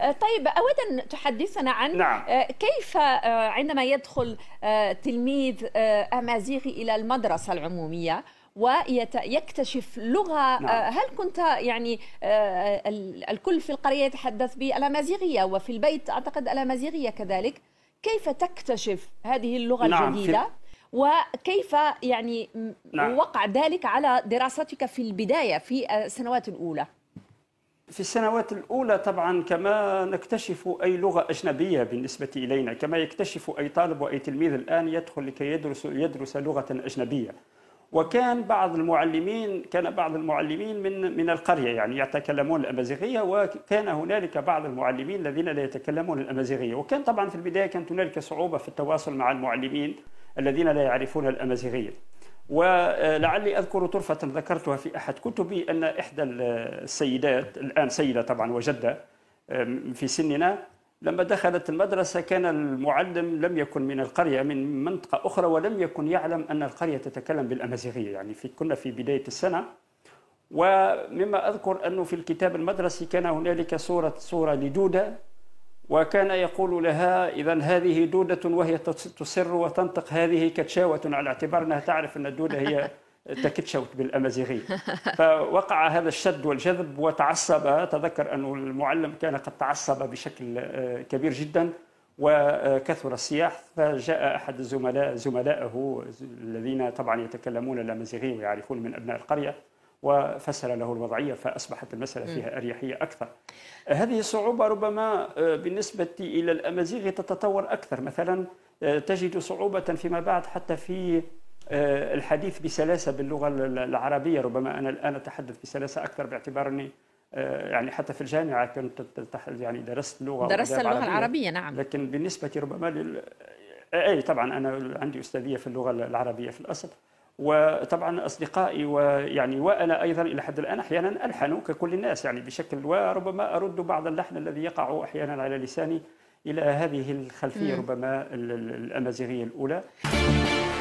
آه، طيب أود أن تحدثنا عن نعم. آه، كيف آه، عندما يدخل تلميذ أمازيغي إلى المدرسة العمومية ويكتشف لغه نعم. هل كنت يعني الكل في القريه يتحدث بالامازيغيه وفي البيت اعتقد الامازيغيه كذلك كيف تكتشف هذه اللغه نعم. الجديده وكيف يعني نعم. وقع ذلك على دراستك في البدايه في السنوات الاولى في السنوات الأولى طبعا كما نكتشف أي لغة أجنبية بالنسبة إلينا كما يكتشف أي طالب وأي تلميذ الآن يدخل لكي يدرس, يدرس لغة أجنبية وكان بعض المعلمين كان بعض المعلمين من من القريه يعني يتكلمون الامازيغيه وكان هنالك بعض المعلمين الذين لا يتكلمون الامازيغيه وكان طبعا في البدايه كانت هنالك صعوبه في التواصل مع المعلمين الذين لا يعرفون الامازيغيه ولعلي أذكر طرفة ذكرتها في أحد كتبي أن إحدى السيدات الآن سيدة طبعا وجدة في سننا لما دخلت المدرسة كان المعلم لم يكن من القرية من منطقة أخرى ولم يكن يعلم أن القرية تتكلم بالأمازيغية يعني في كنا في بداية السنة ومما أذكر أنه في الكتاب المدرسي كان هنالك صورة صورة لدودة وكان يقول لها إذا هذه دودة وهي تصر وتنطق هذه كتشاوة على اعتبار أنها تعرف أن الدودة هي تكتشوت بالأمازيغية فوقع هذا الشد والجذب وتعصب تذكر أن المعلم كان قد تعصب بشكل آه، كبير جدا وكثر الصياح فجاء أحد الزملاء زملائه الذين طبعا يتكلمون الأمازيغية ويعرفون من أبناء القرية وفسر له الوضعية فأصبحت المسألة فيها أريحية أكثر آه، هذه الصعوبة ربما آه، بالنسبة إلى الأمازيغ تتطور أكثر مثلا آه، تجد صعوبة فيما بعد حتى في الحديث بسلاسة باللغة العربية ربما أنا الآن أتحدث بسلاسة أكثر باعتبار أني يعني حتى في الجامعة كنت يعني درست لغة درست اللغة العربية نعم لكن بالنسبة ربما لل... أي طبعا أنا عندي أستاذية في اللغة العربية في الأصل وطبعا اصدقائي ويعني وانا ايضا الى حد الان احيانا الحن ككل الناس يعني بشكل وربما ارد بعض اللحن الذي يقع احيانا على لساني الى هذه الخلفيه مم. ربما الامازيغيه الاولى